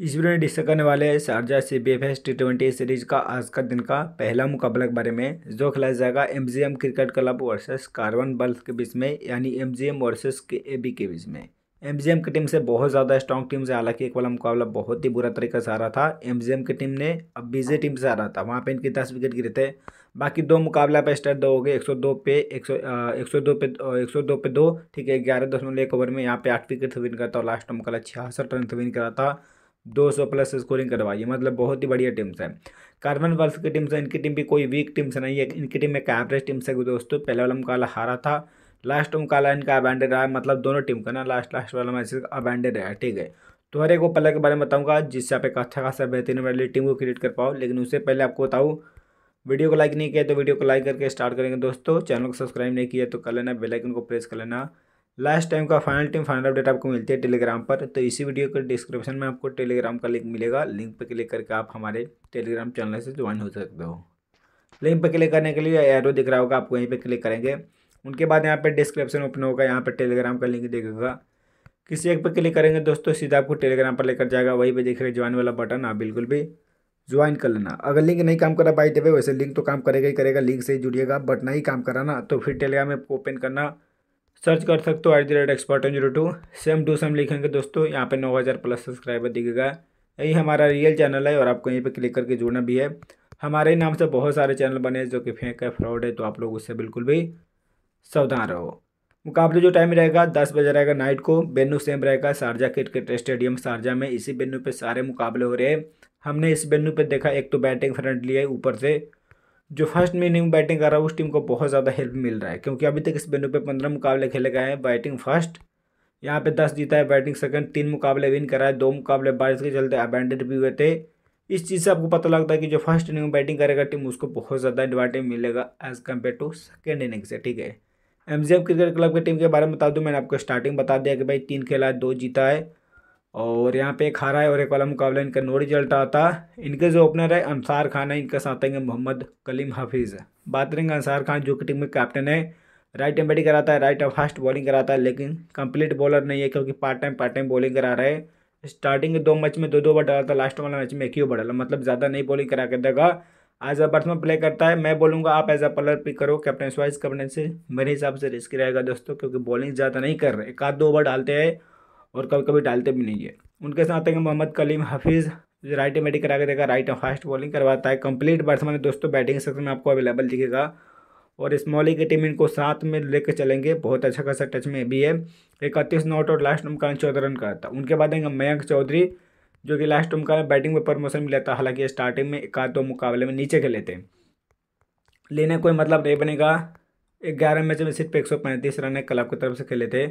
इस वीडियो में डिस्कस करने वाले हैं Sharjah C B F S T twenty series का आज का दिन का पहला मुकाबला के बारे में जो खिलाया जाएगा M G M cricket club versus कार्बन बल्स के बीच में यानी एम जी एम वर्सेस के ए बी के बीच में एम जी एम की टीम से बहुत ज़्यादा स्ट्रॉन्ग टीम से हालांकि एक वाला मुकाबला बहुत ही बुरा तरीके से आ रहा था एम जी एम की टीम ने अब बीजे टीम से आ रहा था वहाँ पर इनके दस विकेट गिरे थे बाकी दो मुकाबला पे स्टार दो हो गए एक सौ दो पे एक सौ एक सौ दो पे एक सौ दो पे दो ठीक है ग्यारह दशमलव एक ओवर में यहाँ पे आठ विकेट से विन करता और लास्ट मुकाबला छियासठ रन से विन करा था 200 प्लस स्कोरिंग करवाई मतलब बहुत ही बढ़िया टीम्स है कार्बन वर्ल्स की टीम्स से इनकी टीम भी कोई वीक टीम्स नहीं है इनकी टीम में एवरेज टीम से दोस्तों पहले वाला मुकाबला हारा था लास्ट मुकाबला इनका अबैंडेड रहा मतलब दोनों टीम का ना लास्ट लास्ट वाला मैच अबैंडेड रहा ठीक है तो हर एक वो प्लेयर के बारे में बताऊंगा जिससे आप एक अच्छा खासा बेहतरीन वाली टीम को क्रिएट कर पाओ लेकिन उससे पहले आपको बताऊँ वीडियो को लाइक नहीं किया तो वीडियो को लाइक करके स्टार्ट करेंगे दोस्तों चैनल को सब्सक्राइब नहीं किया तो कर लेना बेलाइकन को प्रेस कर लेना लास्ट टाइम का फाइनल टीम फाइनल अपडेट आपको मिलती है टेलीग्राम पर तो इसी वीडियो के डिस्क्रिप्शन में आपको टेलीग्राम का लिंक मिलेगा लिंक पर क्लिक करके आप हमारे टेलीग्राम चैनल से ज्वाइन हो सकते हो लिंक पर क्लिक करने के लिए एरो दिख रहा होगा आपको वहीं पर क्लिक करेंगे उनके बाद यहाँ पर डिस्क्रिप्शन ओपन होगा यहाँ पर टेलीग्राम का लिंक देखेगा किसी एक पर क्लिक करेंगे दोस्तों सीधा आपको टेलीग्राम पर लेकर जाएगा वहीं पर देख रहे ज्वाइन वाला बटन आप बिल्कुल भी ज्वाइन कर लेना अगर लिंक नहीं काम करा पाई थे वैसे लिंक तो काम करेगा ही करेगा लिंक से ही जुड़िएगा बट नहीं काम कराना तो फिर टेलीग्राम ओपन करना सर्च कर सकते हो at the rate expert zero two same to same लिखेंगे दोस्तों यहाँ पे नौ हज़ार प्लस सब्सक्राइबर दिखेगा यही हमारा रियल चैनल है और आपको यहीं पे क्लिक करके जुड़ना भी है हमारे ही नाम से बहुत सारे चैनल बने हैं जो कि फेंक है फ्रॉड है तो आप लोग उससे बिल्कुल भी सावधान रहो मुकाबले जो टाइम रहेगा दस बजे रहेगा नाइट को बेनू सेम रहेगा शारजा क्रिकेट स्टेडियम शारजा में इसी बेनू पे सारे मुकाबले हो रहे हैं हमने इस बेनू पे देखा एक तो बैटिंग फ्रंट लिया है ऊपर से जो फर्स्ट में इनिंग बैटिंग कर रहा है उस टीम को बहुत ज़्यादा हेल्प मिल रहा है क्योंकि अभी तक इस बेनू पे पंद्रह मुकाबले खेले गए हैं बैटिंग फर्स्ट यहाँ पे दस जीता है बैटिंग सेकंड तीन मुकाबले विन करा है दो मुकाबले बारिश के चलते अबेंडेड भी हुए थे इस चीज़ से आपको पता लगता है कि जो फर्स्ट इनिंग में बैटिंग करेगा टीम उसको बहुत ज़्यादा एडवांटेज मिलेगा as compare to second inning से ठीक है एम क्रिकेट क्लब की टीम के बारे में बता दूँ मैंने आपको स्टार्टिंग बता दिया कि भाई तीन खेला है दो जीता है और यहाँ पे एक हारा है और एक वाला मुकाबला इनका नो रिजल्ट आता इनके जो ओपनर है अंसार खान है इनका साथ आएंगे मोहम्मद कलीम हाफिज़ बात करेंगे अंसार खान जो कि टीम में कैप्टन है राइट एम बैटिंग कराता है राइट और फास्ट बॉलिंग कराता है लेकिन कंप्लीट बॉलर नहीं है क्योंकि part time part time bowling करा रहा है स्टार्टिंग दो मैच में दो दो बार डाला था लास्ट वाला मैच में एक ही ओवर डाला मतलब ज़्यादा नहीं बॉलिंग करा कर देगा आज बर्थ में प्ले करता है मैं बोलूँगा आप एज अ प्लेयर पिक करो कैप्टन वाइज कैप्टन से मेरे हिसाब से रिस्क रहेगा दोस्तों क्योंकि बॉलिंग ज़्यादा नहीं कर रहे एक आध दो ओवर डालते हैं और कभी कभी डालते भी नहीं है उनके साथ हैं मोहम्मद कलीम हफीज़ जो राइट बैटिंग करा के देगा राइट फास्ट बॉलिंग करवाता है कंप्लीट बैट्समैन दोस्तों बैटिंग सेक्शन में आपको अवेलेबल दिखेगा और स्मॉली की टीम इनको साथ में लेकर चलेंगे बहुत अच्छा खासा टच में भी है इकतीस नॉट और लास्ट उमकान चौदह रन कराता उनके बाद आएंगे मयंक चौधरी जो कि लास्ट उमकान बैटिंग में प्रमोशन मिला था हालांकि स्टार्टिंग में एक आध दो मुकाबले में नीचे खेले थे लेने कोई मतलब नहीं बनेगा ग्यारह मैच में सिर्फ एक सौ पैंतीस रन है क्लब की तरफ से खेले थे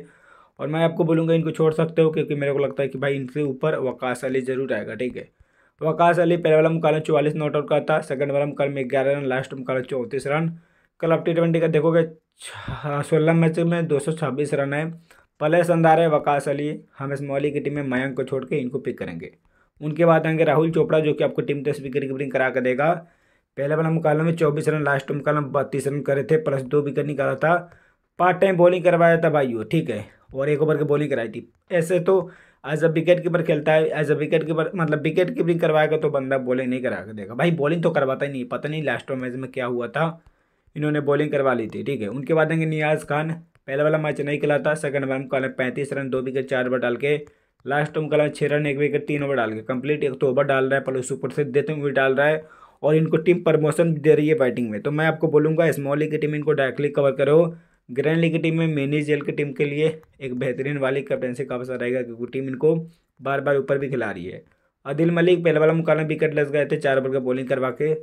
और मैं आपको बोलूँगा इनको छोड़ सकते हो क्योंकि मेरे को लगता है कि भाई इनसे ऊपर वकास अली ज़रूर आएगा ठीक है वकाश तो वकास अली पहले वाला मुकाबला चौवालीस नॉट आउट का था सेकंड वाला मुकाबला में ग्यारह रन लास्ट मुकाबला चौंतीस रन कल आप टी ट्वेंटी का देखोगे सोलह मैच में दो सौ छब्बीस रन है पलेश अंदार है वकास अली हम इस मौली की टीम में मयंक को छोड़ के इनको पिक करेंगे उनके बाद आएंगे राहुल चोपड़ा जो कि आपको टीम दस विकेट कीपिंग करा कर देगा पहले वाला मुकाबला में चौबीस रन लास्ट मुकाबला में बत्तीस रन करे थे प्लस दो विकेट निकाला था पार्ट टाइम बॉलिंग करवाया था भाई ठीक है और एक ओवर की बॉलिंग कराई थी ऐसे तो एज अ विकेट कीपर खेलता है एज अ विकेट कीपर मतलब विकेट कीपिंग करवाएगा तो बंदा बॉलिंग नहीं करा के देगा भाई बॉलिंग तो करवाता ही नहीं पता नहीं लास्ट मैच में क्या हुआ था इन्होंने बॉलिंग करवा ली थी ठीक है उनके बाद आएंगे नियाज खान पहला वाला मैच नहीं खेला था सेकंड मैच कल पैंतीस रन दो विकेट चार ओवर डाल के लास्ट ओम कला छः रन एक विकेट तीन ओवर डाल के कंप्लीट एक तो ओवर डाल रहा है प्लस सुपर से देते हुए डाल रहा है और इनको टीम प्रमोशन दे रही है बैटिंग में तो मैं आपको बोलूँगा स्मॉली की टीम इनको डायरेक्टली कवर करो ग्रैंड लीग की टीम में मिनी जेल की टीम के लिए एक बेहतरीन वाली कैप्टनशिप का अवसर रहेगा क्योंकि टीम इनको बार बार ऊपर भी खिला रही है आदिल मलिक पहले वाला मुकाबला विकेट लस गए थे चार ओवर का बॉलिंग करवा के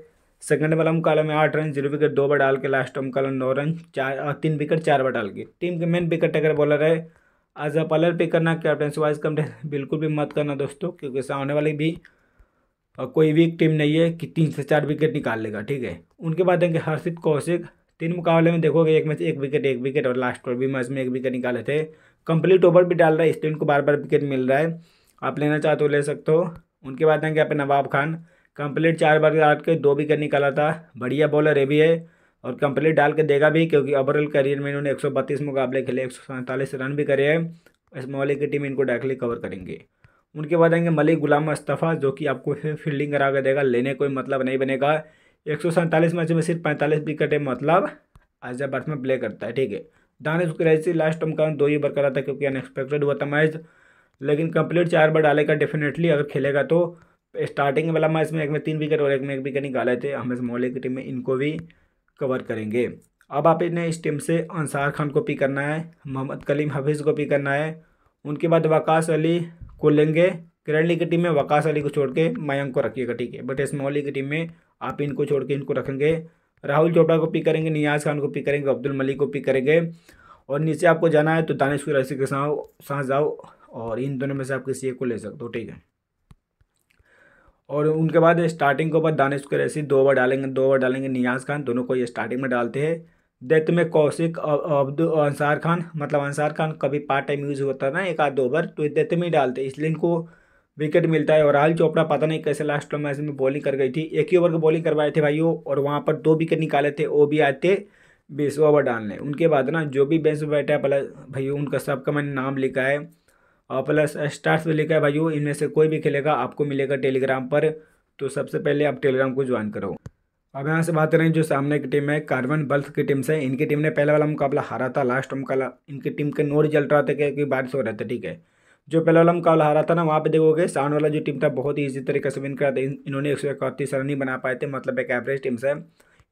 सेकंड वाला मुकाबला में आठ रन जीरो विकेट दो बार डाल के लास्ट मुकाबला नौ रन चार तीन विकेट चार बार डाल के टीम के मेन विकेट टेकर बॉलर है आज अ पलर पे करना कैप्टनशिप वाइज कम बिल्कुल भी मत करना दोस्तों क्योंकि सामने वाली भी कोई वीक टीम नहीं है कि तीन से चार विकेट निकाल लेगा ठीक है उनके बाद देंगे हर्षित कौशिक तीन मुकाबले में देखोगे एक मैच एक विकेट एक विकेट और लास्ट और भी मैच में एक विकेट निकाले थे कंप्लीट ओवर भी डाल रहा है इसलिए उनको बार बार विकेट मिल रहा है आप लेना चाहते हो तो ले सकते हो उनके बाद आएंगे आप नवाब खान कंप्लीट चार बार डाल के दो विकेट निकाला था बढ़िया बॉलर ये भी है और कंप्लीट डाल के देगा भी क्योंकि ओवरऑल करियर में इन्होंने एक मुकाबले खेले एक रन भी करे हैं इस मोहल्ले की टीम इनको डायरेक्टली कवर करेंगे उनके बाद आएंगे मलिक गुलाम मुस्तफ़ा जो कि आपको फील्डिंग करा के देगा लेने कोई मतलब नहीं बनेगा एक सौ सैंतालीस मैच में सिर्फ पैंतालीस विकेट है मतलब आज बर्थ में प्ले करता है ठीक है दानिश कुरैसी लास्ट टर्म कारण दो ही ओवर करा था क्योंकि अनएक्सपेक्टेड हुआ था मैच लेकिन कंप्लीट चार बार डालेगा डेफिनेटली अगर खेलेगा तो स्टार्टिंग वाला मैच में एक में तीन विकेट और एक में एक विकेट निकाले थे हम इस मोहल्ले की टीम में इनको भी कवर करेंगे अब आपने इस टीम से अंसार खान को पिक करना है मोहम्मद कलीम हफीज़ को पिक करना है उनके बाद वकाश अली को लेंगे केरली लीग की टीम में वकास अली को छोड़ के मयंक को रखिएगा ठीक है बट इस्माउल लीग की टीम में आप इनको छोड़ के इनको रखेंगे राहुल चोपड़ा को पिक करेंगे नियाज खान को पिक करेंगे अब्दुल मलिक को पिक करेंगे और नीचे आपको जाना है तो दानिश कुरैसी के साथ साथ जाओ और इन दोनों में से आप किसी एक को ले सकते हो ठीक है और उनके बाद स्टार्टिंग के ऊपर दानिश कुरैसी दो ओवर डालेंगे दो ओवर डालेंगे नियाज खान दोनों को ये स्टार्टिंग में डालते हैं डेथ में कौशिक अब्दुल अंसार खान मतलब अंसार खान कभी पार्ट टाइम यूज़ होता है ना एक आध दो ओवर तो डेथ में ही डालते इसलिए इनको विकेट मिलता है और राहुल चोपड़ा पता नहीं कैसे लास्ट मैच में बॉलिंग कर गई थी एक ही ओवर की बॉलिंग करवाए थे भाइयों और वहाँ पर दो विकेट निकाले थे वो भी आए थे बीस ओवर डालने उनके बाद ना जो भी बेंच में बैठा है प्लस भाइयों उनका सबका मैंने नाम लिखा है और प्लस स्टार्स भी लिखा है भाइयों इनमें से कोई भी खेलेगा आपको मिलेगा टेलीग्राम पर तो सबसे पहले आप टेलीग्राम को ज्वाइन करो अब यहाँ से बात करें जो सामने की टीम है कार्बन बल्स की टीम से इनकी टीम ने पहला वाला मुकाबला हारा था लास्ट मुकाबला इनकी टीम के नो रिजल्ट रहा था क्योंकि बारिश हो रहा था ठीक है जो पेलोलम का हारा था ना वहाँ पे देखोगे साउंड वाला जो टीम था बहुत ही ईजी तरीके से विन करा था इन्होंने एक सौ इकतीस रन ही बना पाए थे मतलब एक एवरेज टीम से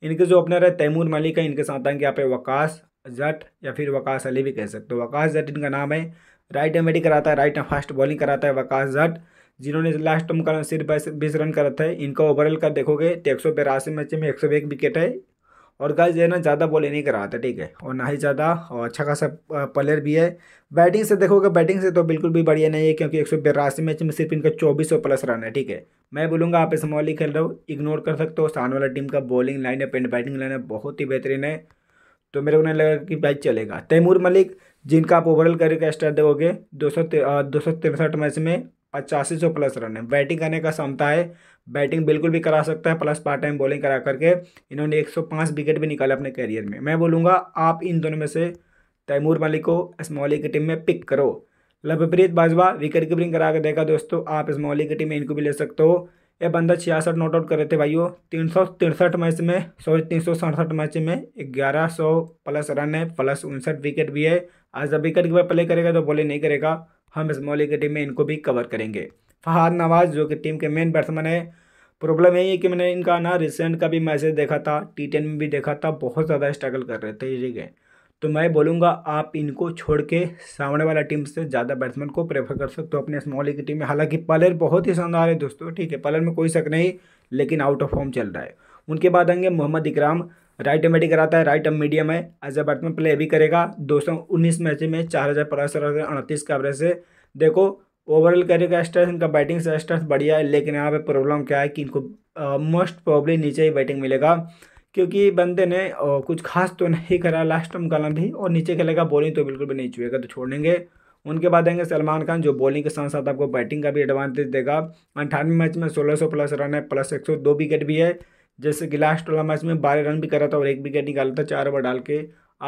इनके जो ओपनर है तैमूर मलिक है इनके साथ आएंगे यहाँ पे वकास जट या फिर वकास अली भी कह सकते हो वकास जट इनका नाम है राइट एम बैटिंग कराता है राइट एम फास्ट बॉलिंग कराता है वकास जट जिन्होंने लास्ट मुकाबला सिर्फ बीस रन करा था इनका ओवरऑल का देखोगे तो एक सौ बेरासी मैच में एक सौ एक विकेट है और गाइस ये ना ज़्यादा बॉलिंग नहीं करा था ठीक है और ना ही ज़्यादा और अच्छा खासा प्लेयर भी है बैटिंग से देखोगे बैटिंग से तो बिल्कुल भी बढ़िया नहीं है क्योंकि एक मैच में सिर्फ इनका चौबीस प्लस रन है ठीक है मैं बोलूँगा आप इस मॉल खेल रहे हो इग्नोर कर सकते हो सामने वाला टीम का बॉलिंग है पेंट बैटिंग है बहुत ही बेहतरीन है तो मेरे को नहीं लगा कि बैच चलेगा तैमूर मलिक जिनका आप ओवरऑल करियर का स्टार दोगे दो सौ दो सौ तिरसठ मैच में पचासी सौ प्लस रन है बैटिंग करने का क्षमता है बैटिंग बिल्कुल भी करा सकता है प्लस पार्ट टाइम बॉलिंग करा करके इन्होंने 105 विकेट भी निकाले अपने करियर में मैं बोलूँगा आप इन दोनों में से तैमूर मलिक को स्मॉली की टीम में पिक करो लवप्रीत बाजवा विकेट कीपिंग करा के देगा दोस्तों आप स्मॉली की टीम में इनको भी ले सकते हो ये बंदा छियासठ नॉट आउट कर रहे थे भाइयों तीन सौ तिरसठ मैच में सॉरी तीन सौ सड़सठ मैच में ग्यारह सौ प्लस रन है प्लस उनसठ विकेट भी है आज जब विकेट कीपर प्ले करेगा तो बॉलिंग नहीं करेगा हम इस मौली की टीम में इनको भी कवर करेंगे फहाद नवाज़ जो कि टीम के मेन बैट्समैन है प्रॉब्लम यही है कि मैंने इनका ना रिसेंट का भी मैसेज देखा था टी टेन में भी देखा था बहुत ज़्यादा स्ट्रगल कर रहे थे ठीक है तो मैं बोलूँगा आप इनको छोड़ के सामने वाला टीम से ज़्यादा बैट्समैन को प्रेफर कर सकते हो अपने स्मॉल की टीम में हालांकि पलर बहुत ही शानदार है दोस्तों ठीक है पलर में कोई शक नहीं लेकिन आउट ऑफ फॉर्म चल रहा है उनके बाद आएंगे मोहम्मद इकराम राइट एमेटिक कराता है राइट एम मीडियम है एज ए बैट्समैन प्ले भी करेगा दो सौ उन्नीस मैच में चार हज़ार पाँच सौ अड़तीस का एवरेज है देखो ओवरऑल करेगा का स्ट्रेस इनका बैटिंग से स्ट्रेस बढ़िया है लेकिन यहाँ पे प्रॉब्लम क्या है कि इनको मोस्ट प्रॉब्ली नीचे ही बैटिंग मिलेगा क्योंकि बंदे ने आ, कुछ खास तो नहीं करा लास्ट टर्म कलम भी और नीचे खेलेगा बॉलिंग तो बिल्कुल भी नहीं छुएगा तो छोड़ देंगे उनके बाद आएंगे सलमान खान जो बॉलिंग के साथ साथ आपको बैटिंग का भी एडवांटेज देगा अंठानवे मैच में सोलह सौ प्लस रन है प्लस एक सौ दो विकेट भी है जैसे कि लास्ट वाला मैच में बारह रन भी करा था और एक विकेट निकाला था चार ओवर डाल के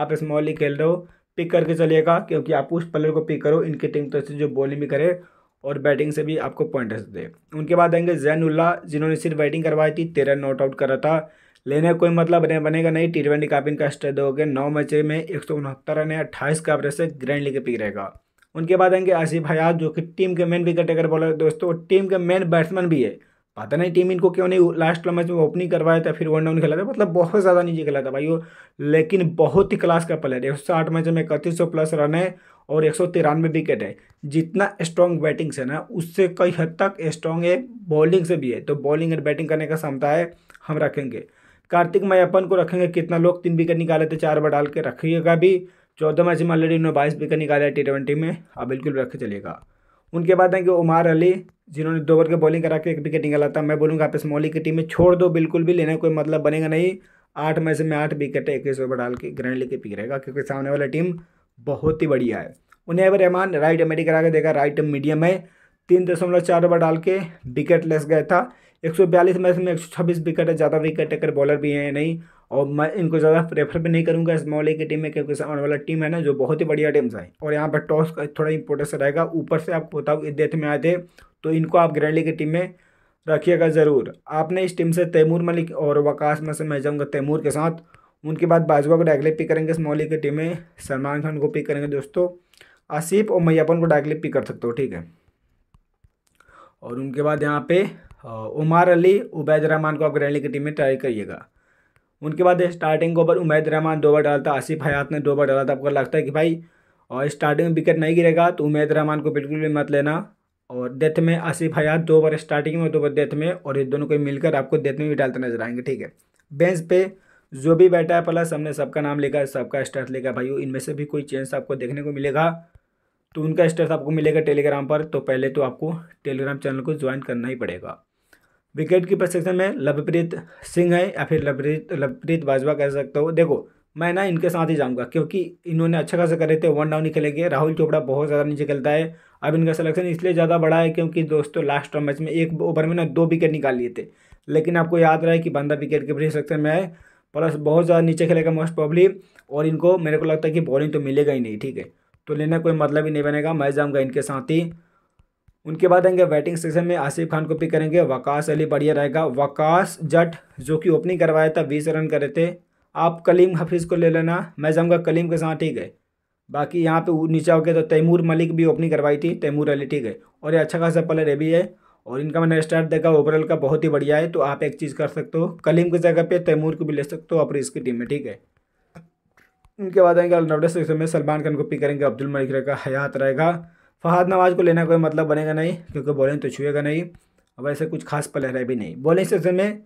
आप स्मॉल ही खेल रहे हो पिक करके चलिएगा क्योंकि आप उस प्लेयर को पिक करो इनकी टीम तरफ से जो बॉलिंग भी करे और बैटिंग से भी आपको पॉइंट्स दे उनके बाद आएंगे जैन उल्ला जिन्होंने सिर्फ बैटिंग करवाई थी तेरह नॉट आउट करा था लेने कोई मतलब नहीं बनेगा नहीं टी ट्वेंटी कापिन का स्टेड हो गया नौ मैच में एक सौ उनहत्तर रन है अट्ठाईस का एवरेज से ग्रैंड लीग पिक रहेगा उनके बाद आएंगे आसिफ हयात जो कि टीम के मेन विकेट टेकर बॉलर दोस्तों टीम के मेन बैट्समैन भी है पता नहीं टीम इनको क्यों नहीं लास्ट मैच में ओपनिंग करवाया था फिर वन डाउन खेला था मतलब बहुत ज़्यादा नीचे खेला था भाई वो लेकिन बहुत ही क्लास का प्लेयर एक सौ आठ मैच में इकतीस सौ प्लस रन है और एक सौ तिरानवे विकेट है जितना स्ट्रॉन्ग बैटिंग से ना उससे कई हद तक स्ट्रॉन्ग है बॉलिंग से भी है तो बॉलिंग और बैटिंग करने का क्षमता है हम रखेंगे कार्तिक मैयापन को रखेंगे कितना लोग तीन विकेट निकाले थे चार बार डाल के रखिएगा भी चौदह मैच में ऑलरेडी उन्होंने बाईस विकेट निकाला है टी ट्वेंटी में अब हाँ, बिल्कुल रखे चलेगा उनके बाद आएंगे उमर अली जिन्होंने दो ओवर की बॉलिंग करा के एक विकेट निकाला था मैं बोलूँगा आप इस मौली की टीम में छोड़ दो बिल्कुल भी लेना कोई मतलब बनेगा नहीं आठ में से मैं आठ विकेट इक्कीस ओवर डाल के ग्रहण लेके पी रहेगा क्योंकि सामने वाला टीम बहुत ही बढ़िया है उन्हें अब रहमान राइट मेडी करा के देखा राइट मीडियम है तीन दशमलव चार ओवर डाल के विकेट लेस गया था एक सौ बयालीस मैच में एक सौ छब्बीस विकेट है ज़्यादा विकेट टेकर बॉलर भी हैं नहीं और मैं इनको ज़्यादा प्रेफर भी नहीं करूँगा इस मोहल्ले की टीम में क्योंकि आने वाला टीम है ना जो बहुत ही बढ़िया टीम्स है और यहाँ पर टॉस का थोड़ा इंपॉर्टेंस रहेगा ऊपर से आपको बताओ डेथ में आए थे तो इनको आप ग्रैंडली की टीम में रखिएगा ज़रूर आपने इस टीम से तैमूर मलिक और वकास में से मैं जाऊँगा तैमूर के साथ उनके बाद बाजवा को डायरेक्टली पिक करेंगे इस मोहल्ले की टीम में सलमान खान को पिक करेंगे दोस्तों आसिफ और मैयापन को डायरेक्टली पिक कर सकते हो ठीक है और उनके बाद यहाँ पे उमार अली उबैद रहमान को आप ग्रैंडली की टीम में ट्राई करिएगा उनके बाद स्टार्टिंग ओवर उमैद रहमान दो बार डाला था आसिफ हयात ने दो बार डाला था आपको लगता है कि भाई और स्टार्टिंग में विकेट नहीं गिरेगा तो उमैद रहमान को बिल्कुल भी मत लेना और डेथ में आसिफ हयात दो बार स्टार्टिंग में दो बार डेथ में और ये दोनों को मिलकर आपको डेथ में भी डालते नजर आएंगे ठीक है बेंच पे जो भी बैठा है प्लस हमने सबका नाम लिखा सबका स्टार्ट लिखा भाई इनमें से भी कोई चेंज आपको देखने को मिलेगा तो उनका स्टेटस आपको मिलेगा टेलीग्राम पर तो पहले तो आपको टेलीग्राम चैनल को ज्वाइन करना ही पड़ेगा विकेट कीपर सेक्शन में लवप्रीत सिंह है या फिर लवप्रीत लवप्रीत बाजवा कह सकते हो देखो मैं ना इनके साथ ही जाऊंगा क्योंकि इन्होंने अच्छा खासा करे थे वन डाउन ही खेलेंगे राहुल चोपड़ा बहुत ज़्यादा नीचे खेलता है अब इनका सिलेक्शन इसलिए ज़्यादा बड़ा है क्योंकि दोस्तों लास्ट मैच में एक ओवर में ना दो विकेट निकाल लिए थे लेकिन आपको याद रहा है कि बंदा विकेट कीपर सेक्शन में है प्लस बहुत ज़्यादा नीचे खेलेगा मोस्ट प्रॉब्ली और इनको मेरे को लगता है कि बॉलिंग तो मिलेगा ही नहीं ठीक है तो लेना कोई मतलब ही नहीं बनेगा मैं जाऊँगा इनके साथ ही उनके बाद आएंगे बैटिंग सेक्शन में आसिफ खान को पिक करेंगे वकास अली बढ़िया रहेगा वकास जट जो कि ओपनिंग करवाया था बीस रन करे थे आप कलीम हफीज़ को ले लेना मैं जाऊँगा कलीम के साथ ठीक है बाकी यहाँ पे नीचे हो गया तो तैमूर मलिक भी ओपनिंग करवाई थी तैमूर अली ठीक है और ये अच्छा खासा प्लेयर ये भी है और इनका मैंने स्टार्ट देखा ओवरऑल का बहुत ही बढ़िया है तो आप एक चीज़ कर सकते हो कलीम की जगह पे तैमूर को भी ले सकते हो अपनी इसकी टीम में ठीक है उनके बाद आएंगे ऑलराउंडर सेक्शन में सलमान खान को पिक करेंगे अब्दुल मलिक रहेगा हयात रहेगा फहद नवाज को लेना कोई मतलब बनेगा नहीं क्योंकि बॉलिंग तो छुएगा नहीं अब ऐसे कुछ खास प्लेयर है भी नहीं बॉलिंग सेक्शन में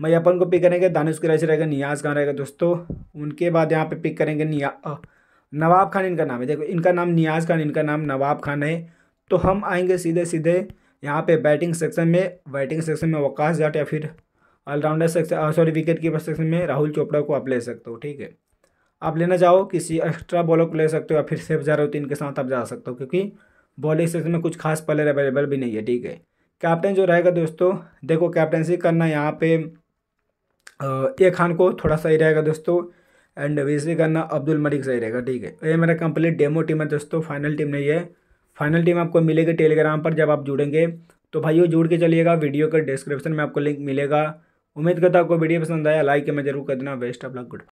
मैयापन को पिक करेंगे दानिश कुरैश रहेगा नियाज खान रहेगा दोस्तों उनके बाद यहाँ पे पिक करेंगे निया नवाब खान इनका नाम है देखो इनका नाम नियाज खान इनका नाम नवाब खान है तो हम आएंगे सीधे सीधे यहाँ पे बैटिंग सेक्शन में बैटिंग सेक्शन में वकास जाट या फिर allrounder section sorry wicket keeper section में राहुल चोपड़ा को आप ले सकते हो ठीक है आप लेना चाहो किसी एक्स्ट्रा बॉलर को ले सकते हो या फिर सेफ जा रहे हो तो इनके साथ आप जा सकते हो क्योंकि बॉलिंग सेक्शन में कुछ खास प्लेयर अवेलेबल भी नहीं है ठीक है कैप्टन जो रहेगा दोस्तों देखो कैप्टनसी करना यहाँ पे ए खान को थोड़ा सही रहेगा दोस्तों एंड वैसे करना अब्दुल मलिक सही रहेगा ठीक है ये मेरा कंप्लीट डेमो टीम है दोस्तों फाइनल टीम नहीं है फाइनल टीम आपको मिलेगी टेलीग्राम पर जब आप जुड़ेंगे तो भाइयों जुड़ के चलिएगा वीडियो के डिस्क्रिप्शन में आपको लिंक मिलेगा उम्मीद करता आपको वीडियो पसंद आया लाइक में जरूर कर देना वेस्ट ऑफ लक गुड